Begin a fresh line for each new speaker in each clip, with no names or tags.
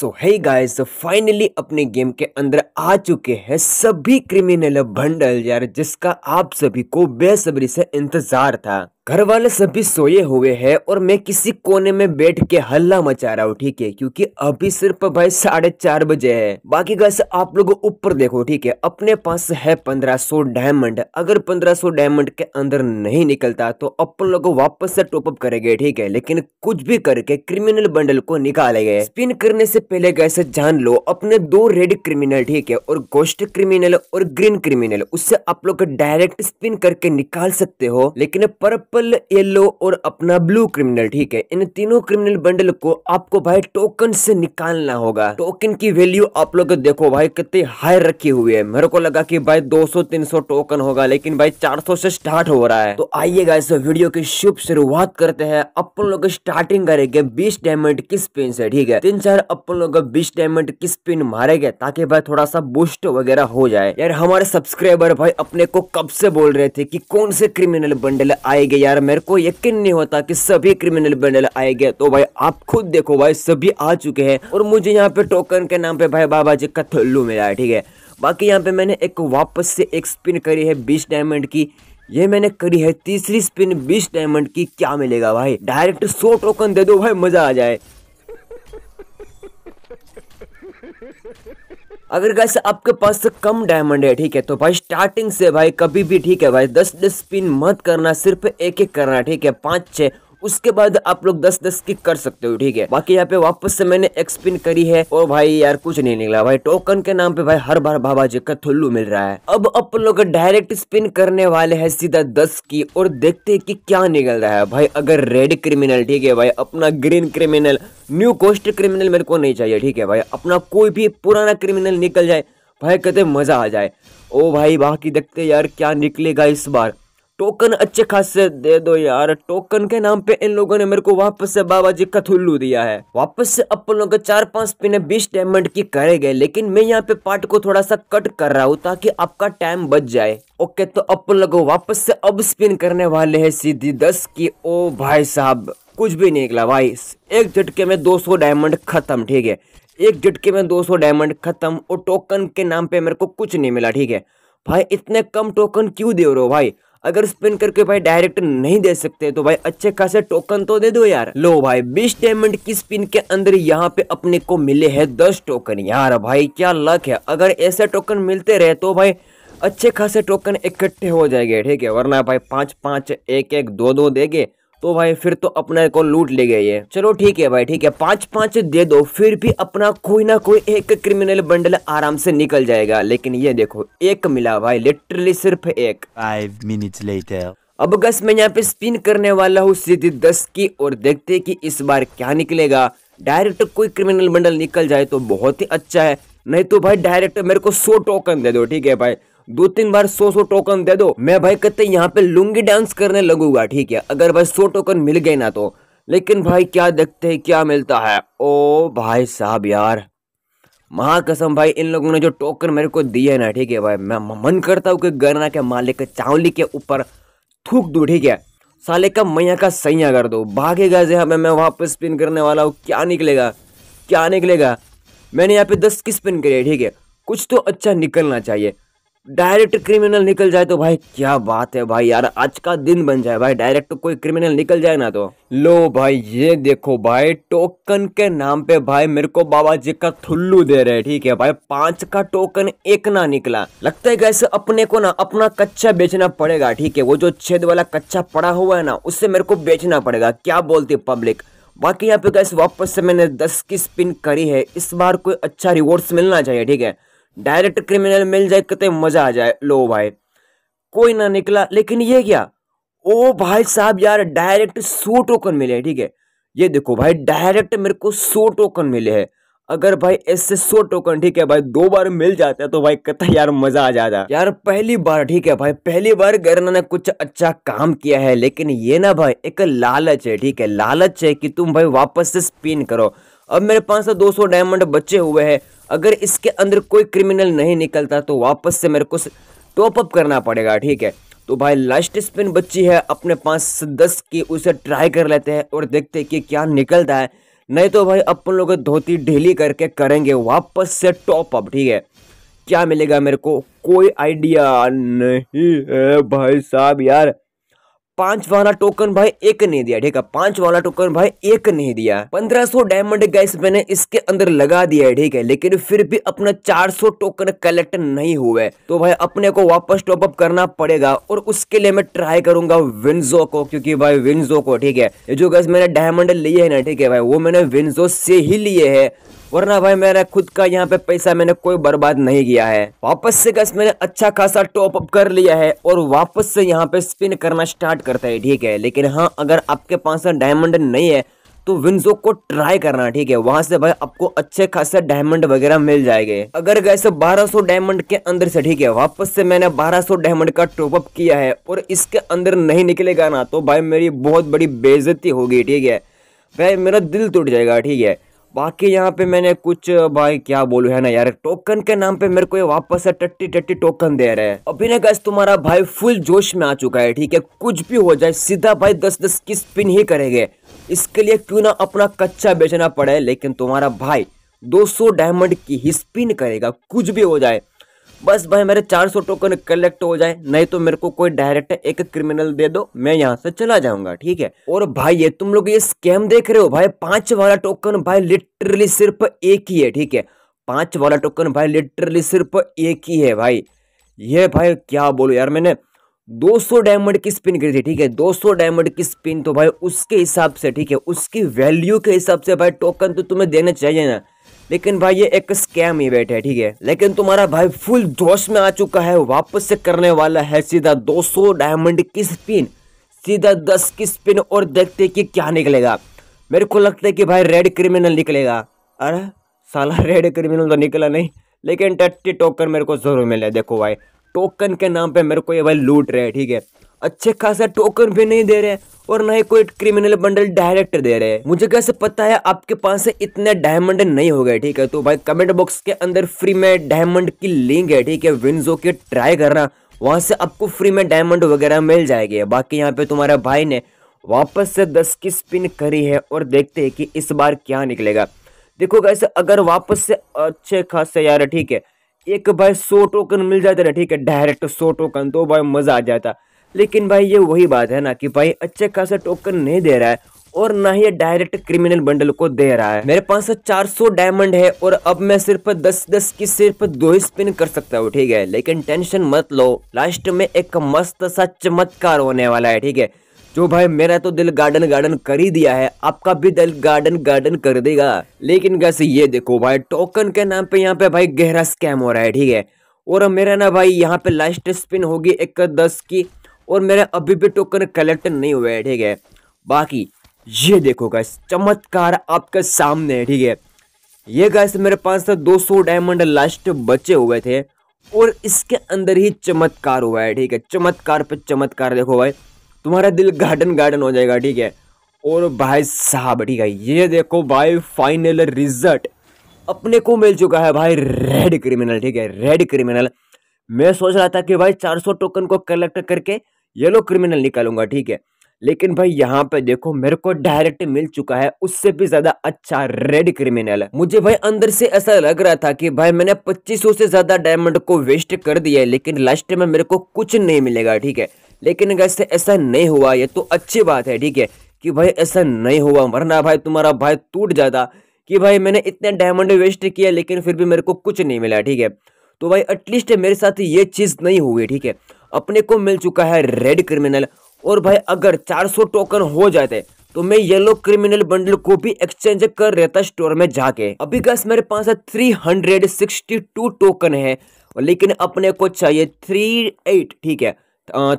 सो है guys finally अपने game के अंदर आ चुके हैं सभी क्रिमिनल बंडल यार जिसका आप सभी को बेसब्री से इंतजार था घर वाले सभी सोए हुए हैं और मैं किसी कोने में बैठ के हल्ला मचा रहा हूँ ठीक है क्योंकि अभी सिर्फ भाई साढ़े चार बजे है बाकी गैस आप लोग ऊपर देखो ठीक है अपने पास है पंद्रह सौ डायमंड अगर पंद्रह सौ डायमंड के अंदर नहीं निकलता तो अपन लोग वापस से टॉपअप करेंगे ठीक है लेकिन कुछ भी करके क्रिमिनल बंडल को गए स्पिन करने से पहले गैस जान लो अपने दो रेड क्रिमिनल ठीक है और गोस्ट क्रिमिनल और ग्रीन क्रिमिनल उससे आप लोग डायरेक्ट स्पिन करके निकाल सकते हो लेकिन पर्प पर्पल येलो और अपना ब्लू क्रिमिनल ठीक है इन तीनों क्रिमिनल बंडल को आपको भाई टोकन से निकालना होगा टोकन की वैल्यू आप लोग देखो भाई कितनी हाई रखी हुई है मेरे को लगा की भाई दो सौ टोकन होगा लेकिन भाई चार से स्टार्ट हो रहा है तो आइएगा इस वीडियो की शुभ शुरुआत करते हैं अपन लोग स्टार्टिंग करेंगे बीस डायमंड किस पिन से ठीक है तीन चार अपन लोग बीस डायमंड किस पिन मारेगा ताकि भाई थोड़ा सा बूस्ट वगैरह हो जाए यार हमारे सब्सक्राइबर भाई अपने को कब से बोल रहे थे की कौन से क्रिमिनल बंडल आएगा यार मेरे को यकीन नहीं होता कि सभी क्रिमिनल बंडल आएंगे तो भाई आप खुद देखो भाई सभी आ चुके हैं और मुझे यहाँ पे टोकन के नाम पे भाई बाबा जी का थल्लू मिला है ठीक है बाकी यहाँ पे मैंने एक वापस से एक स्पिन करी है बीस डायमंड की ये मैंने करी है तीसरी स्पिन बीस डायमंड की क्या मिलेगा भाई डायरेक्ट सौ टोकन दे दो भाई मजा आ जाए अगर गैस आपके पास कम डायमंड है ठीक है तो भाई स्टार्टिंग से भाई कभी भी ठीक है भाई दस दस स्पिन मत करना सिर्फ एक एक करना ठीक है पाँच छः उसके बाद आप लोग दस दस की कर सकते हो ठीक है बाकी यहाँ पे वापस से मैंने एक्सपिन करी है और भाई यार कुछ नहीं निकला भाई टोकन के नाम पे भाई हर बार बाबा जी का थुल्लू मिल रहा है अब अपन लोग डायरेक्ट स्पिन करने वाले है सीधा दस की और देखते है की क्या निकल रहा है भाई अगर रेड क्रिमिनल ठीक है भाई अपना green criminal new ghost criminal मेरे को नहीं चाहिए ठीक है भाई अपना कोई भी पुराना क्रिमिनल निकल जाए भाई कहते मजा आ जाए ओ भाई बाकी देखते यार क्या निकलेगा इस बार टोकन अच्छे खासे दे दो यार टोकन के नाम पे इन लोगों ने मेरे को वापस से बाबा जी का थुल्लू दिया है वापस से अपन लोग चार पांच पिने बीस डायमंड की करे गए लेकिन मैं यहाँ पे पार्ट को थोड़ा सा कट कर रहा हूँ ताकि आपका टाइम बच जाए ओके तो अपन लोग वापस से अब स्पिन करने वाले हैं सीधी दस की ओ भाई साहब कुछ भी नहीं निकला भाई एक झटके में 200 डायमंड खत्म ठीक है एक झटके में 200 डायमंड खत्म और टोकन के नाम पे मेरे को कुछ नहीं मिला ठीक है भाई इतने कम टोकन क्यों दे रहे हो भाई अगर स्पिन करके भाई डायरेक्ट नहीं दे सकते तो भाई अच्छे खासे टोकन तो दे दो यार लो भाई बीस डायमंड की स्पिन के अंदर यहाँ पे अपने को मिले हैं दस टोकन यार भाई क्या लक है अगर ऐसे टोकन मिलते रहे तो भाई अच्छे खासे टोकन इकट्ठे हो जाएंगे ठीक है वरना भाई पाँच पाँच एक एक दो दो देंगे तो भाई फिर तो अपने को लूट ले गए ये चलो ठीक है भाई ठीक है पांच पांच दे दो फिर भी अपना कोई ना कोई एक क्रिमिनल बंडल आराम से निकल जाएगा लेकिन ये देखो एक मिला भाई लिटरली सिर्फ एक फाइव मिनट लेते अब गस मैं यहाँ पे स्पिन करने वाला हूँ सीधी दस की और देखते कि इस बार क्या निकलेगा डायरेक्ट कोई क्रिमिनल बंडल निकल जाए तो बहुत ही अच्छा है नहीं तो भाई डायरेक्ट मेरे को सो टोकन दे दो ठीक है भाई दो तीन बार सौ सौ टोकन दे दो मैं भाई कहते यहाँ पे लुंगी डांस करने लगूंगा ठीक है अगर भाई सौ टोकन मिल गए ना तो लेकिन भाई क्या देखते हैं क्या मिलता है ओ भाई साहब यार महाकसम भाई इन लोगों ने जो टोकन मेरे को दिए ना ठीक है भाई मैं मन करता हूँ कि गरना के मालिक चावली के ऊपर थूक दू ठीक है साले का मैया का सैया कर दो भागेगा जहाँ मैं मैं वापस स्पिन करने वाला हूँ क्या निकलेगा क्या निकलेगा मैंने यहाँ पे दस की स्पिन करी है ठीक है कुछ तो अच्छा निकलना चाहिए डायरेक्ट क्रिमिनल निकल जाए तो भाई क्या बात है भाई यार आज का दिन बन जाए भाई डायरेक्ट कोई क्रिमिनल निकल जाए ना तो लो भाई ये देखो भाई टोकन के नाम पे भाई मेरे को बाबा जी का थुल्लू दे रहे ठीक है भाई पांच का टोकन एक ना निकला लगता है कैसे अपने को ना अपना कच्चा बेचना पड़ेगा ठीक है वो जो छेद वाला कच्चा पड़ा हुआ है ना उससे मेरे को बेचना पड़ेगा क्या बोलती है पब्लिक बाकी यहाँ पे कैसे वापस से मैंने दस की स्पिन करी है इस बार कोई अच्छा रिवॉर्ड्स मिलना चाहिए ठीक है डायरेक्ट क्रिमिनल मिल जाए कितने मजा आ जाए लो भाई कोई ना निकला लेकिन ये क्या ओ भाई साहब यार डायरेक्ट सो टोकन मिले ठीक है ये देखो भाई डायरेक्ट मेरे को सो टोकन मिले हैं अगर भाई ऐसे सो टोकन ठीक है भाई दो बार मिल जाता है तो भाई कत यार मजा आ जाता यार पहली बार ठीक है भाई पहली बार गरना ने कुछ अच्छा काम किया है लेकिन ये ना भाई एक लालच है ठीक है लालच है कि तुम भाई वापस से स्पिन करो अब मेरे पास तो दो सौ डायमंड बचे हुए हैं अगर इसके अंदर कोई क्रिमिनल नहीं निकलता तो वापस से मेरे को टॉप अप करना पड़ेगा ठीक है तो भाई लास्ट स्पिन बच्ची है अपने पास दस की उसे ट्राई कर लेते हैं और देखते हैं कि क्या निकलता है नहीं तो भाई अपन लोग धोती ढीली करके करेंगे वापस से टॉप अप ठीक है क्या मिलेगा मेरे को कोई आइडिया नहीं है भाई साहब यार पांच वाला टोकन भाई एक नहीं दिया ठीक है पांच वाला टोकन भाई एक नहीं दिया पंद्रह सौ डायमंड गैस मैंने इसके अंदर लगा दिया है ठीक है लेकिन फिर भी अपना चार सौ टोकन कलेक्ट नहीं हुए तो भाई अपने को वापस टॉपअप करना पड़ेगा और उसके लिए मैं ट्राई करूंगा विंजो को क्योंकि भाई विंजो को ठीक है जो गैस मैंने डायमंड लिए है ना ठीक है भाई वो मैंने विंजो से ही लिए है वरना भाई मैंने खुद का यहाँ पे पैसा मैंने कोई बर्बाद नहीं किया है वापस से गस मैंने अच्छा खासा टॉप अप कर लिया है और वापस से यहाँ पे स्पिन करना स्टार्ट करता है ठीक है लेकिन हाँ अगर आपके पास डायमंड नहीं है तो विंजो को ट्राई करना ठीक है वहां से भाई आपको अच्छे खासे डायमंड वगैरह मिल जाएंगे अगर गए बारह 1200 डायमंड के अंदर से ठीक है वापस से मैंने 1200 डायमंड का टॉप अप किया है और इसके अंदर नहीं निकलेगा ना तो भाई मेरी बहुत बड़ी बेजती होगी ठीक है भाई मेरा दिल टूट जाएगा ठीक है बाकी यहाँ पे मैंने कुछ भाई क्या बोलू है ना यार टोकन के नाम पे मेरे को ये वापस से टट्टी टट्टी टोकन दे रहे हैं अभी ना गैस तुम्हारा भाई फुल जोश में आ चुका है ठीक है कुछ भी हो जाए सीधा भाई दस दस की स्पिन ही करेंगे इसके लिए क्यों ना अपना कच्चा बेचना पड़े लेकिन तुम्हारा भाई 200 डायमंड की ही स्पिन करेगा कुछ भी हो जाए बस भाई मेरे चार सौ टोकन कलेक्ट हो जाए नहीं तो मेरे को कोई डायरेक्ट एक क्रिमिनल दे दो मैं यहाँ से चला जाऊंगा ठीक है और भाई ये तुम लोग ये स्कैम देख रहे हो भाई पांच वाला टोकन भाई लिटरली सिर्फ एक ही है ठीक है पांच वाला टोकन भाई लिटरली सिर्फ एक ही है भाई ये भाई क्या बोलो यार मैंने 200 डायमंड की स्पिन करी थी ठीक है 200 डायमंड की स्पिन तो भाई उसके हिसाब से ठीक है उसकी वैल्यू के हिसाब से भाई टोकन तो तुम्हें देना चाहिए ना लेकिन भाई ये एक स्कैम बैठे है ठीक है लेकिन तुम्हारा भाई फुल जोश में आ चुका है वापस से करने वाला है सीधा 200 डायमंड की स्पिन सीधा 10 की स्पिन और देखते कि क्या निकलेगा मेरे को लगता है कि भाई रेड क्रिमिनल निकलेगा अरे साला रेड क्रिमिनल तो निकला नहीं लेकिन टट्टी टोकन मेरे को जरूर मिले देखो भाई टोकन के नाम पे मेरे को ये भाई लूट रहे हैं ठीक है अच्छे खासा टोकन भी नहीं दे रहे हैं और ना ही कोई क्रिमिनल बंडल डायरेक्ट दे रहे हैं मुझे कैसे पता है आपके पास से इतने डायमंड नहीं हो गए ठीक है तो भाई कमेंट बॉक्स के अंदर फ्री में डायमंड की लिंक है ठीक है विंजो के ट्राई करना वहां से आपको फ्री में डायमंड वगैरह मिल जाएगी बाकी यहाँ पे तुम्हारा भाई ने वापस से दस की स्पिन करी है और देखते है कि इस बार क्या निकलेगा देखो कैसे अगर वापस से अच्छे खासे यार ठीक है एक भाई सो टोकन मिल जाता ना ठीक है डायरेक्ट सो टोकन तो भाई मजा आ जाता लेकिन भाई ये वही बात है ना कि भाई अच्छे खासा टोकन नहीं दे रहा है और ना ही डायरेक्ट क्रिमिनल बंडल को दे रहा है मेरे पास चार सौ डायमंड है और अब मैं सिर्फ दस दस की सिर्फ दो ही स्पिन कर सकता हूँ ठीक है लेकिन टेंशन मत लो लास्ट में एक मस्त सा चमत्कार होने वाला है ठीक है जो भाई मेरा तो दिल गार्डन गार्डन कर ही दिया है आपका भी दिल गार्डन गार्डन कर देगा लेकिन कैसे ये देखो भाई टोकन के नाम पे यहाँ पे भाई गहरा स्कैम हो रहा है ठीक है और मेरा ना भाई यहाँ पे लास्ट स्पिन होगी एक दस की और मेरा अभी भी टोकन कलेक्ट नहीं हुआ है ठीक है बाकी ये देखो गैस चमत्कार आपके सामने है ठीक है ये गैस मेरे पास तो दो सौ डायमंड लास्ट बचे हुए थे और इसके अंदर ही चमत्कार हुआ है ठीक है चमत्कार पे चमत्कार देखो भाई तुम्हारा दिल गार्डन गार्डन हो जाएगा ठीक है और भाई साहब ठीक है ये देखो भाई फाइनल रिजल्ट अपने को मिल चुका है भाई रेड क्रिमिनल ठीक है रेड क्रिमिनल मैं सोच रहा था कि भाई 400 टोकन को कलेक्ट करके येलो क्रिमिनल निकालूंगा ठीक है लेकिन भाई यहाँ पे देखो मेरे को डायरेक्ट मिल चुका है उससे भी ज्यादा अच्छा रेड क्रिमिनल है मुझे भाई अंदर से ऐसा लग रहा था कि भाई मैंने 2500 से ज्यादा डायमंड को वेस्ट कर दिया है लेकिन लास्ट में मेरे को कुछ नहीं मिलेगा ठीक है लेकिन अगर ऐसा नहीं हुआ ये तो अच्छी बात है ठीक है कि भाई ऐसा नहीं हुआ वरना भाई तुम्हारा भाई टूट जाता कि भाई मैंने इतने डायमंड वेस्ट किया लेकिन फिर भी मेरे को कुछ नहीं मिला ठीक है तो भाई एटलीस्ट मेरे साथ ये चीज़ नहीं हुई ठीक है अपने को मिल चुका है रेड क्रिमिनल और भाई अगर 400 टोकन हो जाते तो मैं येलो क्रिमिनल बंडल को भी एक्सचेंज कर रहता स्टोर में जाके अभी गैस मेरे पास सिक्सटी टू टोकन है लेकिन अपने को चाहिए एट ठीक है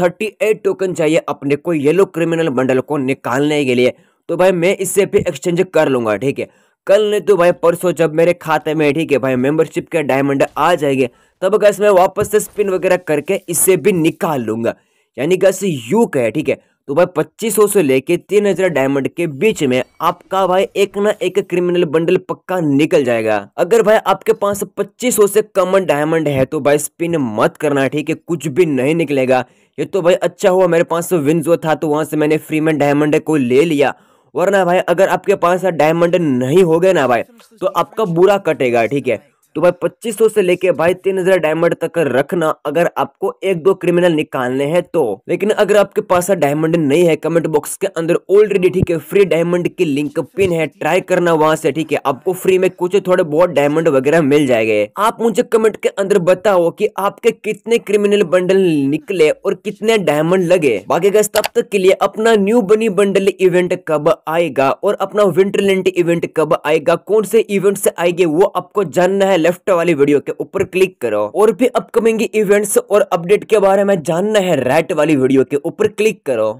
थर्टी एट टोकन चाहिए अपने को येलो क्रिमिनल बंडल को निकालने के लिए तो भाई मैं इससे भी एक्सचेंज कर लूंगा ठीक है कल नहीं तो भाई परसों जब मेरे खाते में ठीक है भाई मेंबरशिप के डायमंड आ जाएंगे तब अगर मैं वापस से स्पिन वगैरह करके इससे भी निकाल लूंगा यानी कि ऐसे यू कहे ठीक है तो भाई पच्चीस से लेके तीन हजार डायमंड के बीच में आपका भाई एक ना एक क्रिमिनल बंडल पक्का निकल जाएगा अगर भाई आपके पास पच्चीस से कम डायमंड है तो भाई स्पिन मत करना ठीक है कुछ भी नहीं निकलेगा ये तो भाई अच्छा हुआ मेरे पास विंजो था तो वहां से मैंने फ्री में डायमंड को ले लिया वरना भाई अगर आपके पास डायमंड नहीं हो गए ना भाई तो आपका बुरा कटेगा ठीक है तो भाई 2500 से लेके भाई 3000 डायमंड तक रखना अगर आपको एक दो क्रिमिनल निकालने हैं तो लेकिन अगर आपके पास डायमंड नहीं है कमेंट बॉक्स के अंदर ऑलरेडी ठीक है फ्री डायमंड की लिंक पिन है ट्राई करना वहां से ठीक है आपको फ्री में कुछ थोड़े बहुत डायमंड वगैरह मिल जाएंगे आप मुझे कमेंट के अंदर बताओ कि आपके कितने क्रिमिनल बंडल निकले और कितने डायमंड लगे बाकी गैस तब तक के लिए अपना न्यू बनी बंडल इवेंट कब आएगा और अपना विंटरलैंड इवेंट कब आएगा कौन से इवेंट से आएंगे वो आपको जानना है लेफ्ट वाली वीडियो के ऊपर क्लिक करो और भी अपकमिंग इवेंट्स और अपडेट के बारे में जानना है राइट वाली वीडियो के ऊपर क्लिक करो